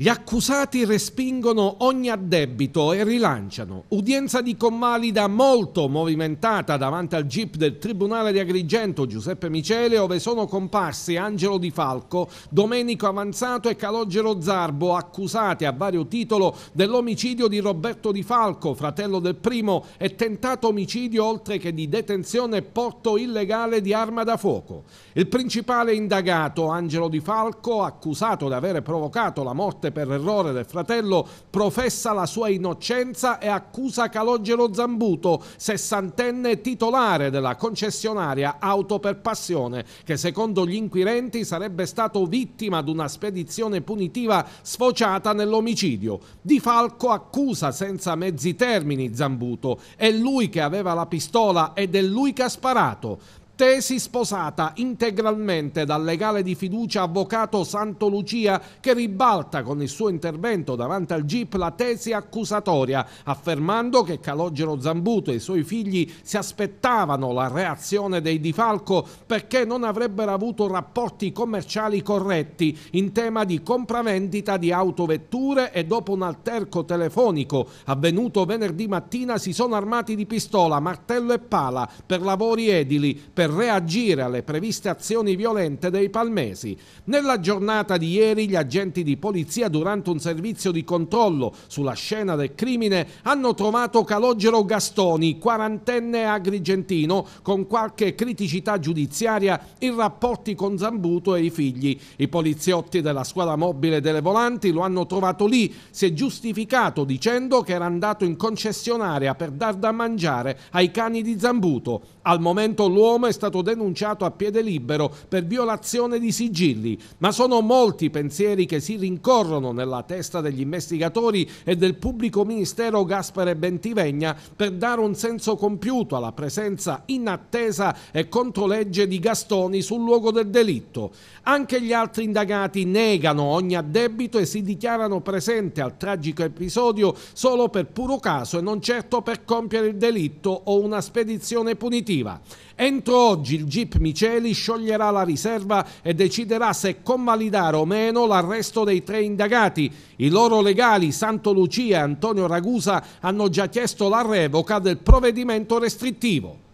Gli accusati respingono ogni addebito e rilanciano. Udienza di commalida molto movimentata davanti al jeep del Tribunale di Agrigento Giuseppe Micele, ove sono comparsi Angelo Di Falco, Domenico Avanzato e Calogero Zarbo, accusati a vario titolo dell'omicidio di Roberto Di Falco, fratello del primo, e tentato omicidio oltre che di detenzione e porto illegale di arma da fuoco. Il principale indagato, Angelo Di Falco, accusato di aver provocato la morte morte per errore del fratello, professa la sua innocenza e accusa Calogero Zambuto, sessantenne titolare della concessionaria Auto per Passione, che secondo gli inquirenti sarebbe stato vittima di una spedizione punitiva sfociata nell'omicidio. Di Falco accusa senza mezzi termini Zambuto, è lui che aveva la pistola ed è lui che ha sparato. Tesi sposata integralmente dal legale di fiducia avvocato Santo Lucia che ribalta con il suo intervento davanti al GIP la tesi accusatoria, affermando che Calogero Zambuto e i suoi figli si aspettavano la reazione dei Di Falco perché non avrebbero avuto rapporti commerciali corretti in tema di compravendita di autovetture e dopo un alterco telefonico avvenuto venerdì mattina si sono armati di pistola, martello e pala per lavori edili, per per reagire alle previste azioni violente dei palmesi. Nella giornata di ieri gli agenti di polizia durante un servizio di controllo sulla scena del crimine hanno trovato Calogero Gastoni, quarantenne agrigentino, con qualche criticità giudiziaria in rapporti con Zambuto e i figli. I poliziotti della squadra mobile delle volanti lo hanno trovato lì, si è giustificato dicendo che era andato in concessionaria per dar da mangiare ai cani di Zambuto. Al momento l'uomo è stato denunciato a piede libero per violazione di sigilli, ma sono molti i pensieri che si rincorrono nella testa degli investigatori e del pubblico ministero Gaspare Bentivegna per dare un senso compiuto alla presenza inattesa e controlegge di Gastoni sul luogo del delitto. Anche gli altri indagati negano ogni addebito e si dichiarano presenti al tragico episodio solo per puro caso e non certo per compiere il delitto o una spedizione punitiva. Entro Oggi il GIP Miceli scioglierà la riserva e deciderà se convalidare o meno l'arresto dei tre indagati. I loro legali Santo Lucia e Antonio Ragusa hanno già chiesto la revoca del provvedimento restrittivo.